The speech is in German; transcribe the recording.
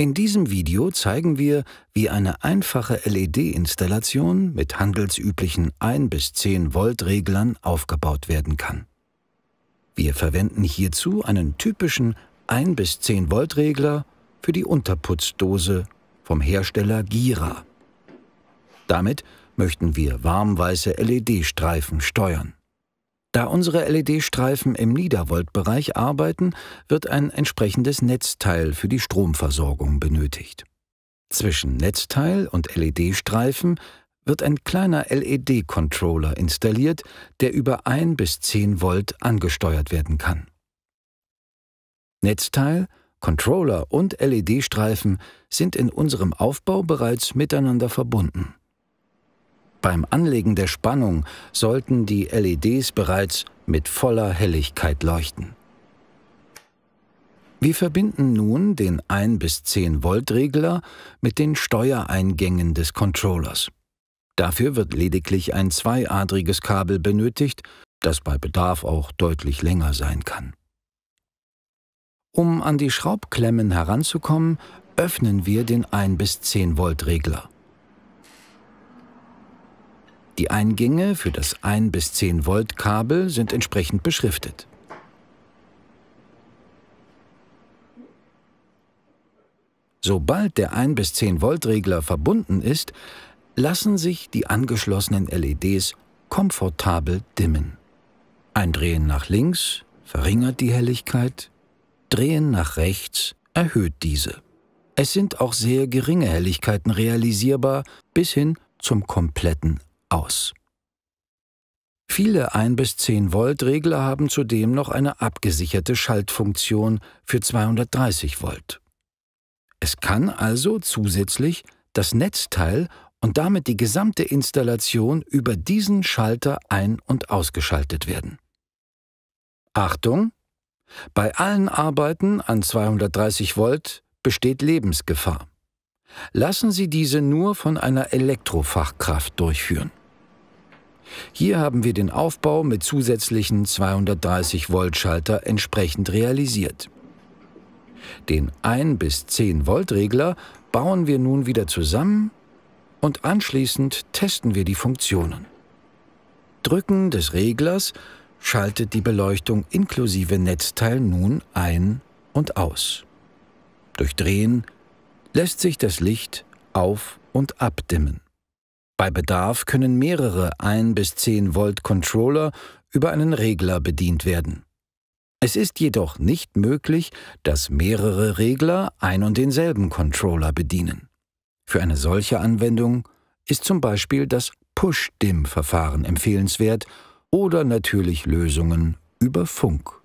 In diesem Video zeigen wir, wie eine einfache LED-Installation mit handelsüblichen 1 bis 10 Volt Reglern aufgebaut werden kann. Wir verwenden hierzu einen typischen 1 bis 10 Volt Regler für die Unterputzdose vom Hersteller Gira. Damit möchten wir warmweiße LED-Streifen steuern. Da unsere LED-Streifen im Niedervoltbereich arbeiten, wird ein entsprechendes Netzteil für die Stromversorgung benötigt. Zwischen Netzteil und LED-Streifen wird ein kleiner LED-Controller installiert, der über 1 bis 10 Volt angesteuert werden kann. Netzteil, Controller und LED-Streifen sind in unserem Aufbau bereits miteinander verbunden. Beim Anlegen der Spannung sollten die LEDs bereits mit voller Helligkeit leuchten. Wir verbinden nun den 1 bis 10 Volt Regler mit den Steuereingängen des Controllers. Dafür wird lediglich ein zweiadriges Kabel benötigt, das bei Bedarf auch deutlich länger sein kann. Um an die Schraubklemmen heranzukommen, öffnen wir den 1 bis 10 Volt Regler. Die Eingänge für das 1 bis 10 Volt Kabel sind entsprechend beschriftet. Sobald der 1 bis 10 Volt Regler verbunden ist, lassen sich die angeschlossenen LEDs komfortabel dimmen. Ein Drehen nach links verringert die Helligkeit, Drehen nach rechts erhöht diese. Es sind auch sehr geringe Helligkeiten realisierbar, bis hin zum kompletten aus. Viele 1 bis 10 Volt Regler haben zudem noch eine abgesicherte Schaltfunktion für 230 Volt. Es kann also zusätzlich das Netzteil und damit die gesamte Installation über diesen Schalter ein- und ausgeschaltet werden. Achtung! Bei allen Arbeiten an 230 Volt besteht Lebensgefahr. Lassen Sie diese nur von einer Elektrofachkraft durchführen. Hier haben wir den Aufbau mit zusätzlichen 230 Volt Schalter entsprechend realisiert. Den 1 bis 10 Volt Regler bauen wir nun wieder zusammen und anschließend testen wir die Funktionen. Drücken des Reglers schaltet die Beleuchtung inklusive Netzteil nun ein und aus. Durch Drehen lässt sich das Licht auf- und abdimmen. Bei Bedarf können mehrere 1 bis 10 Volt Controller über einen Regler bedient werden. Es ist jedoch nicht möglich, dass mehrere Regler ein und denselben Controller bedienen. Für eine solche Anwendung ist zum Beispiel das Push-Dim-Verfahren empfehlenswert oder natürlich Lösungen über Funk.